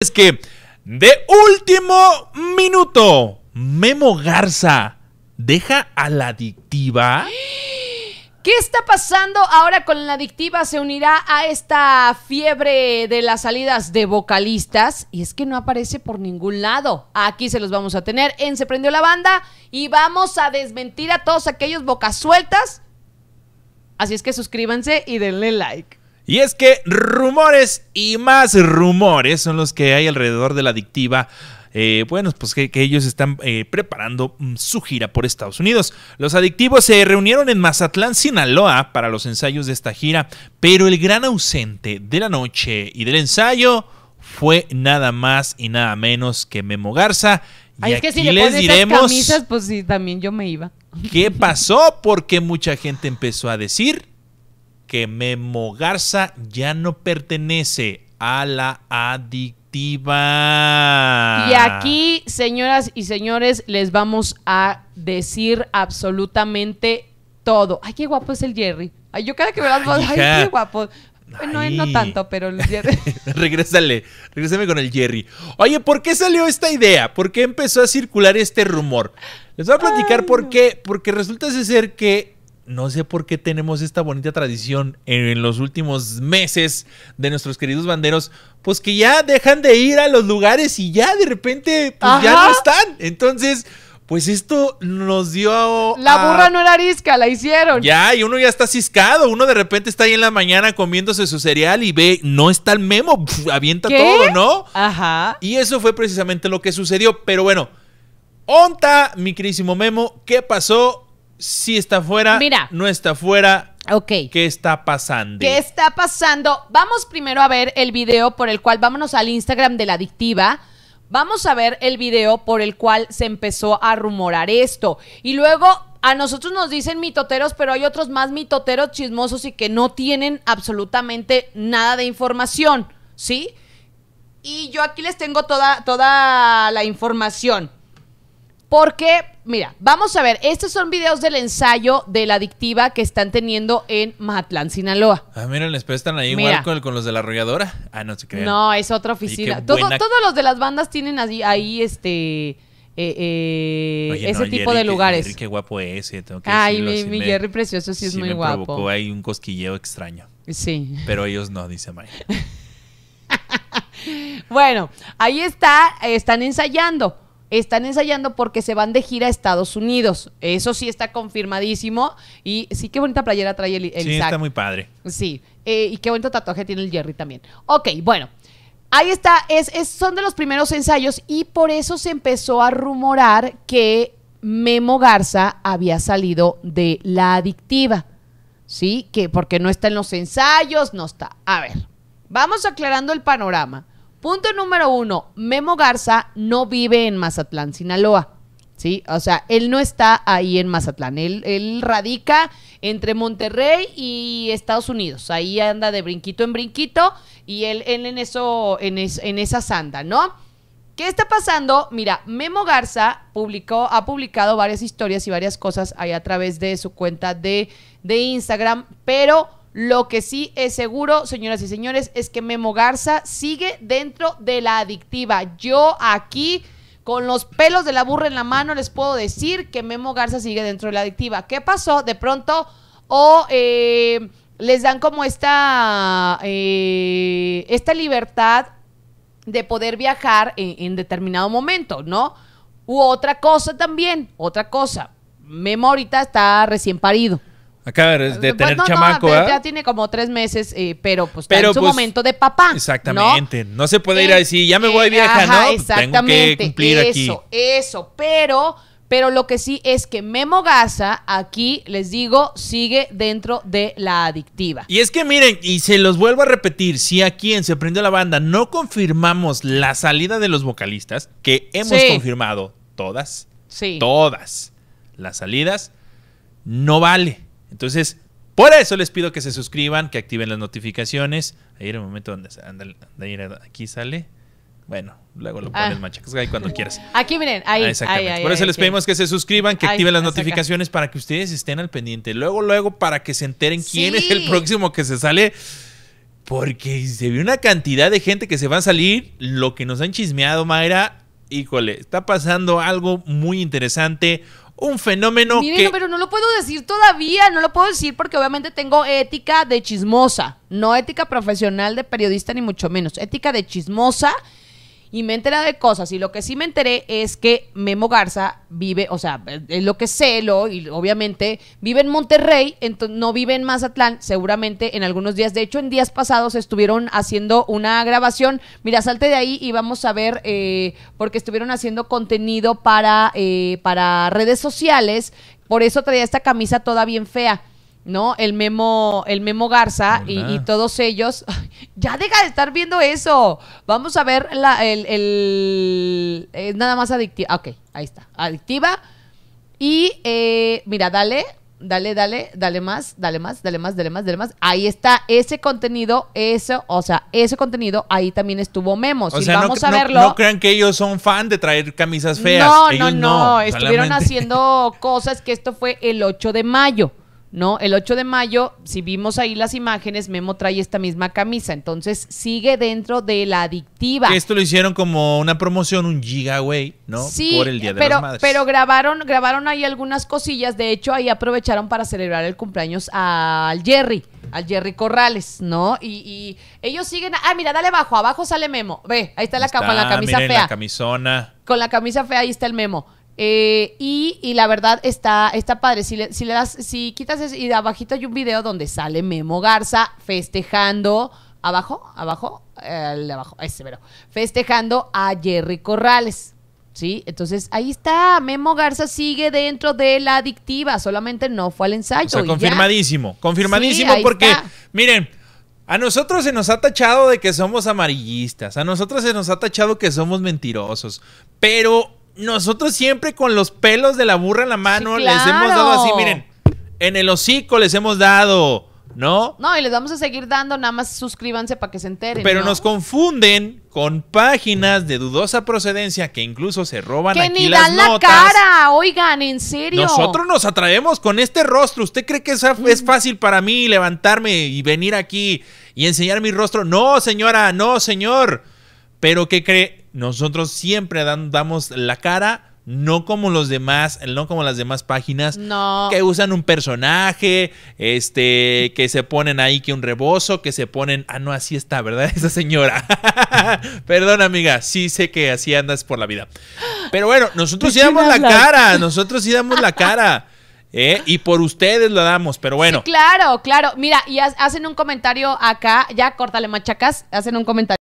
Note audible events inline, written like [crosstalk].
es que de último minuto, Memo Garza deja a la adictiva. ¿Qué está pasando ahora con la adictiva? Se unirá a esta fiebre de las salidas de vocalistas y es que no aparece por ningún lado. Aquí se los vamos a tener en Se Prendió la Banda y vamos a desmentir a todos aquellos bocas sueltas. Así es que suscríbanse y denle like. Y es que rumores y más rumores son los que hay alrededor de la adictiva. Eh, bueno, pues que, ellos están eh, preparando mm, su gira por Estados Unidos. Los adictivos se reunieron en Mazatlán, Sinaloa, para los ensayos de esta gira, pero el gran ausente de la noche y del ensayo fue nada más y nada menos que Memo Garza. Y que si les diremos pues también yo me iba. ¿Qué pasó? Porque mucha gente empezó a decir que Garza ya no pertenece a la adictiva. Y aquí, señoras y señores, les vamos a decir absolutamente todo. Ay, qué guapo es el Jerry. Ay, yo cada que veo ay, qué guapo. No, no tanto, pero el Jerry. [laughs] Regrésale, regrésame con el Jerry. Oye, ¿por qué salió esta idea? ¿Por qué empezó a circular este rumor? Les voy a platicar por qué. Porque resulta ser que no sé por qué tenemos esta bonita tradición en, los últimos meses de nuestros queridos banderos, pues que ya dejan de ir a los lugares y ya de repente pues, ya no están. Entonces, pues esto nos dio... A, la burra no era arisca, la hicieron. Ya, y uno ya está ciscado, uno de repente está ahí en la mañana comiéndose su cereal y ve, no está el memo, avienta todo, ¿no? Ajá. Y eso fue precisamente lo que sucedió, pero bueno. Onta, mi querísimo Memo, ¿qué pasó? Si está fuera, Mira. no está fuera. Ok. ¿Qué está pasando? ¿Qué está pasando? Vamos primero a ver el video por el cual vámonos al Instagram de la adictiva. Vamos a ver el video por el cual se empezó a rumorar esto. Y luego a nosotros nos dicen mitoteros, pero hay otros más mitoteros chismosos y que no tienen absolutamente nada de información, ¿sí? Y yo aquí les tengo toda, toda la información. Porque mira, vamos a ver, estos son videos del ensayo de la adictiva que están teniendo en Matlán, Sinaloa. Ah, miren, les están ahí igual con, los de la arrolladora. Ah, no se crean. No, es otra oficina. Todos los de las bandas tienen ahí, ahí este... Eh, eh ese tipo de lugares. Jerry, qué guapo es. Eh, tengo que Ay, mi, mi Jerry precioso sí es muy guapo. me Provocó ahí un cosquilleo extraño. Sí. Pero ellos no, dice Maya. [laughs] bueno, ahí está, eh, están ensayando están ensayando porque se van de gira a Estados Unidos. Eso sí está confirmadísimo. Y sí, qué bonita playera trae el, el Sí, está muy padre. Sí, eh, y qué bonito tatuaje tiene el Jerry también. Ok, bueno. Ahí está, es, son de los primeros ensayos y por eso se empezó a rumorar que Memo Garza había salido de la adictiva. ¿Sí? Que porque no está en los ensayos, no está. A ver, vamos aclarando el panorama. Punto número uno, Memo Garza no vive en Mazatlán, Sinaloa. ¿sí? O sea, él no está ahí en Mazatlán, él, radica entre Monterrey y Estados Unidos, ahí anda de brinquito en brinquito y él, en, eso, en, esa sanda, ¿no? ¿Qué está pasando? Mira, Memo Garza publicó, ha publicado varias historias y varias cosas ahí a través de su cuenta de Instagram, pero lo que sí es seguro, señoras y señores, es que Memo Garza sigue dentro de la adictiva. Yo aquí, con los pelos de la burra en la mano, les puedo decir que Memo Garza sigue dentro de la adictiva. ¿Qué pasó? De pronto, o eh, les dan como esta, eh, esta libertad de poder viajar en, en determinado momento, ¿no? U otra cosa también, otra cosa. Memo ahorita está recién parido. Acá de pues, tener chamaco, Ya tiene como tres meses, eh, pero pues está en su pues, momento de papá. Exactamente. ¿no? se puede ir a eh, decir, ya me eh, voy vieja, ajá, ¿no? Exactamente. Tengo que cumplir eso, aquí. Eso, eso. Pero, pero lo que sí es que Memo Gaza, aquí les digo, sigue dentro de la adictiva. Y es que miren, y se los vuelvo a repetir, si aquí en Se Prendió la Banda no confirmamos la salida de los vocalistas, que hemos confirmado todas, todas las salidas, no vale. Entonces, por eso les pido que se suscriban, que activen las notificaciones. Ahí era el momento donde aquí sale. Bueno, luego lo pones ah. ahí cuando quieras. Aquí miren, ahí. Ah, por eso les pedimos que se suscriban, que activen las notificaciones para que ustedes estén al pendiente. Luego, luego, para que se enteren quién es el próximo que se sale. Porque se ve una cantidad de gente que se va a salir. Lo que nos han chismeado, Mayra. Híjole, está pasando algo muy interesante un fenómeno que... pero no lo puedo decir todavía, no lo puedo decir porque obviamente tengo ética de chismosa, no ética profesional de periodista ni mucho menos, ética de chismosa y me enteré de cosas. Y lo que sí me enteré es que Memo Garza vive, o sea, es lo que sé, lo, y obviamente vive en Monterrey, no vive en Mazatlán, seguramente en algunos días. De hecho, en días pasados estuvieron haciendo una grabación. Mira, salte de ahí y vamos a ver, eh, porque estuvieron haciendo contenido para, eh, para redes sociales. Por eso traía esta camisa toda bien fea. ¿no? El Memo, el Memo Garza y, todos ellos. Ya deja de estar viendo eso. Vamos a ver la, el, el, eh, nada más adictiva. Ah, ok, ahí está. Adictiva. Y eh, mira, dale, dale, dale, dale más, dale más, dale más, dale más, dale más. Ahí está ese contenido, eso, o sea, ese contenido, ahí también estuvo Memos. O sea, vamos no, a verlo. No, crean que ellos son fan de traer camisas feas. No, no, no, Estuvieron haciendo [laughs] cosas que esto fue el 8 de mayo. ¿no? El 8 de mayo, si vimos ahí las imágenes, Memo trae esta misma camisa. Entonces sigue dentro de la adictiva. Esto lo hicieron como una promoción, un gigaway, ¿no? Sí, Por el Día de pero, Pero grabaron, grabaron ahí algunas cosillas. De hecho, ahí aprovecharon para celebrar el cumpleaños al Jerry. Al Jerry Corrales, ¿no? Y, ellos siguen. Ah, mira, dale abajo, abajo sale Memo. Ve, ahí está la, la camisa miren, fea. La camisona. Con la camisa fea, ahí está el Memo. Eh, y, la verdad está, está padre. Si le, das, si quitas eso, y de abajito hay un video donde sale Memo Garza festejando. Abajo, abajo, el de abajo, ese pero. Festejando a Jerry Corrales. ¿Sí? Entonces ahí está. Memo Garza sigue dentro de la adictiva. Solamente no fue al ensayo. confirmadísimo. Confirmadísimo porque, miren, a nosotros se nos ha tachado de que somos amarillistas, a nosotros se nos ha tachado que somos mentirosos, pero nosotros siempre con los pelos de la burra en la mano les hemos dado así, miren, en el hocico les hemos dado, ¿no? No, y les vamos a seguir dando, nada más suscríbanse para que se enteren. Pero nos confunden con páginas de dudosa procedencia que incluso se roban que ni dan la cara, oigan, en serio. Nosotros nos atraemos con este rostro. ¿Usted cree que es mm. fácil para mí levantarme y venir aquí y enseñar mi rostro? No, señora, no, señor. Pero que cree, nosotros siempre damos la cara, no como los demás, no como las demás páginas que usan un personaje, este, que se ponen ahí que un rebozo, que se ponen, ah no, así está, ¿verdad? [laughs] Esa señora. [laughs] Perdón, amiga, sí sé que así andas por la vida. Pero bueno, nosotros sí damos la cara, [laughs] nosotros sí damos la cara. ¿Eh? Y por ustedes lo damos, pero bueno. claro, claro. Mira, y hacen un comentario acá, ya córtale machacas, hacen un comentario.